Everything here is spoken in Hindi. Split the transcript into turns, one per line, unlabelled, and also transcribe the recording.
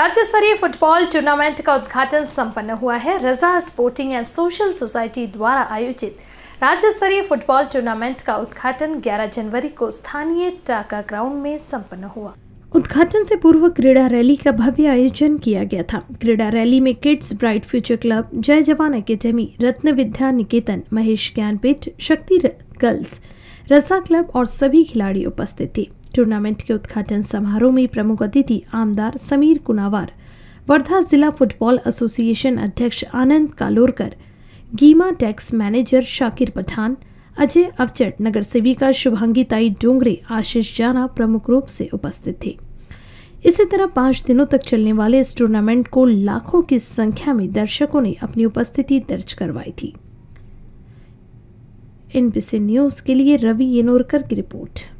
राज्य स्तरीय फुटबॉल टूर्नामेंट का उद्घाटन संपन्न हुआ है Raza sporting and social society द्वारा आयोजित राज्य स्तरीय फुटबॉल टूर्नामेंट का उद्घाटन 11 जनवरी को स्थानीय टाका ग्राउंड में संपन्न हुआ उद्घाटन से पूर्व क्रीड़ा रैली का भव्य आयोजन किया गया था क्रीड़ा रैली में kids bright future club Jai Jawan academy Ratna Vidya Niketan Mahesh Gyanpeeth Shakti girls रसा क्लब और सभी खिलाड़ी उपस्थित थे टूर्नामेंट के उद्घाटन समारोह में प्रमुख अतिथि आमदार समीर कुनावार वर्धा जिला फुटबॉल एसोसिएशन अध्यक्ष आनंद कालोरकर गीमा टैक्स मैनेजर शाकिर पठान अजय अवचट नगर सेविका ताई डोंगरे आशीष जाना प्रमुख रूप से उपस्थित थे इसी तरह पांच दिनों तक चलने वाले इस टूर्नामेंट को लाखों की संख्या में दर्शकों ने अपनी उपस्थिति दर्ज करवाई थी एनबीसी न्यूज के लिए रवि येनोरकर की रिपोर्ट